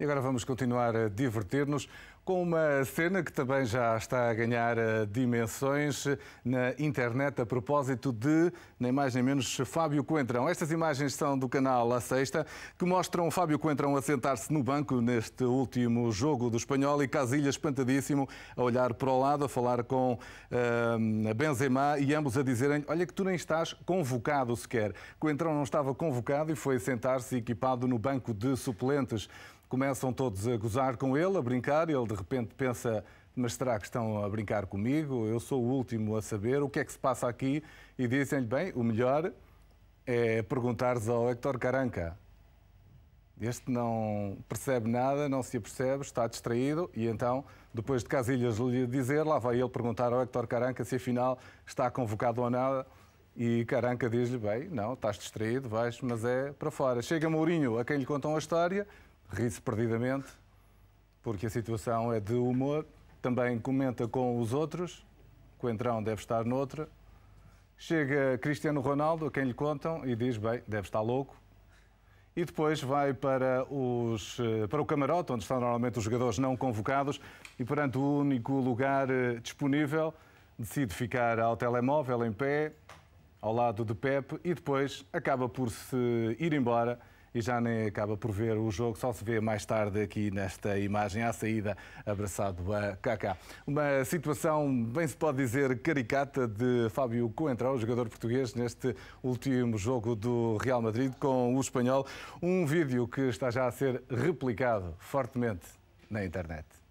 E agora vamos continuar a divertir-nos com uma cena que também já está a ganhar eh, dimensões eh, na internet a propósito de, nem mais nem menos, Fábio Coentrão. Estas imagens são do canal A Sexta, que mostram Fábio Coentrão a sentar-se no banco neste último jogo do Espanhol e Casilha espantadíssimo a olhar para o lado, a falar com uh, Benzema e ambos a dizerem olha que tu nem estás convocado sequer. Coentrão não estava convocado e foi sentar-se equipado no banco de suplentes. Começam todos a gozar com ele, a brincar, ele de repente pensa mas será que estão a brincar comigo? Eu sou o último a saber o que é que se passa aqui. E dizem-lhe, bem, o melhor é perguntares ao Hector Caranca. Este não percebe nada, não se apercebe, está distraído e então, depois de Casilhas lhe dizer, lá vai ele perguntar ao Hector Caranca se afinal está convocado ou nada. E Caranca diz-lhe, bem, não, estás distraído, vais, mas é para fora. Chega Mourinho, a quem lhe contam a história, ri-se perdidamente, porque a situação é de humor, também comenta com os outros, Coentrão deve estar noutra. Chega Cristiano Ronaldo, a quem lhe contam, e diz, bem, deve estar louco. E depois vai para, os, eh, para o camarote, onde estão normalmente os jogadores não convocados, e perante o único lugar eh, disponível, decide ficar ao telemóvel em pé, ao lado de Pepe, e depois acaba por se ir embora e já nem acaba por ver o jogo, só se vê mais tarde aqui nesta imagem à saída, abraçado a Kaká. Uma situação, bem se pode dizer, caricata de Fábio Coentrão, jogador português, neste último jogo do Real Madrid com o espanhol. Um vídeo que está já a ser replicado fortemente na internet.